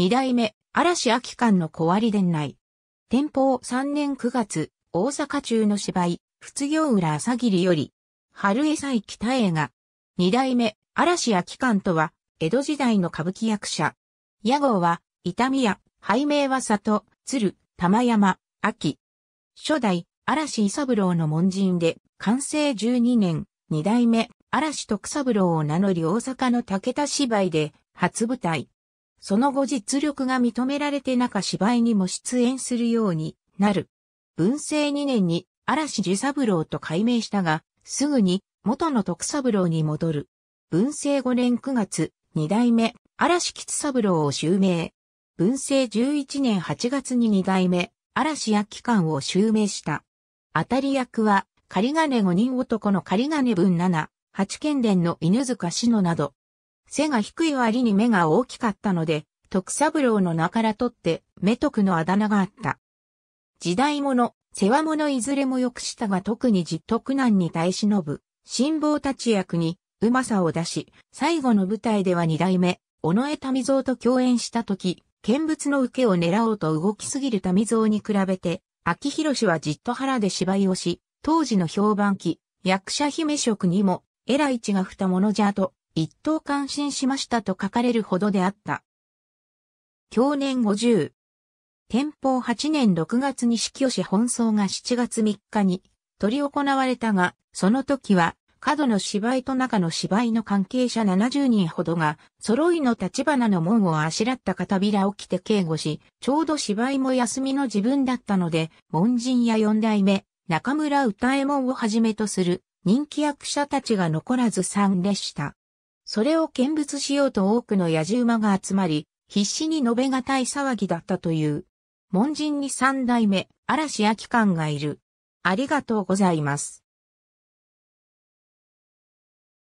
二代目、嵐秋館の小割伝内。天保3年9月、大阪中の芝居、仏行浦朝霧より、春江祭北映画。二代目、嵐秋館とは、江戸時代の歌舞伎役者。屋号は、痛み屋、拝名は里、鶴、玉山、秋。初代、嵐伊三郎の門人で、完成12年、二代目、嵐徳三郎を名乗り大阪の武田芝居で、初舞台。その後実力が認められて中芝居にも出演するようになる。文政2年に嵐治三郎と改名したが、すぐに元の徳三郎に戻る。文政5年9月、二代目、嵐吉三郎を襲名。文政11年8月に二代目、嵐薬機関を襲名した。当たり役は、仮金五人男の仮金文七、八剣伝の犬塚志野など、背が低い割に目が大きかったので、徳三郎の名から取って、目徳のあだ名があった。時代物、世話物いずれもよくしたが特に実徳難に耐え忍ぶ、辛抱立ち役に、うまさを出し、最後の舞台では二代目、尾上民蔵と共演した時、見物の受けを狙おうと動きすぎる民蔵に比べて、秋広氏はじっと腹で芝居をし、当時の評判期、役者姫職にも、えらい血が二のじゃと、一等感心しましたと書かれるほどであった。享年50。天保8年6月に死去し本走が7月3日に取り行われたが、その時は、角の芝居と中の芝居の関係者70人ほどが、揃いの立花の門をあしらった片びらを着て警護し、ちょうど芝居も休みの自分だったので、門人や四代目、中村歌右衛門をはじめとする人気役者たちが残らず参列した。それを見物しようと多くの野獣馬が集まり、必死に述べがたい騒ぎだったという。門人に三代目、嵐明官がいる。ありがとうございます。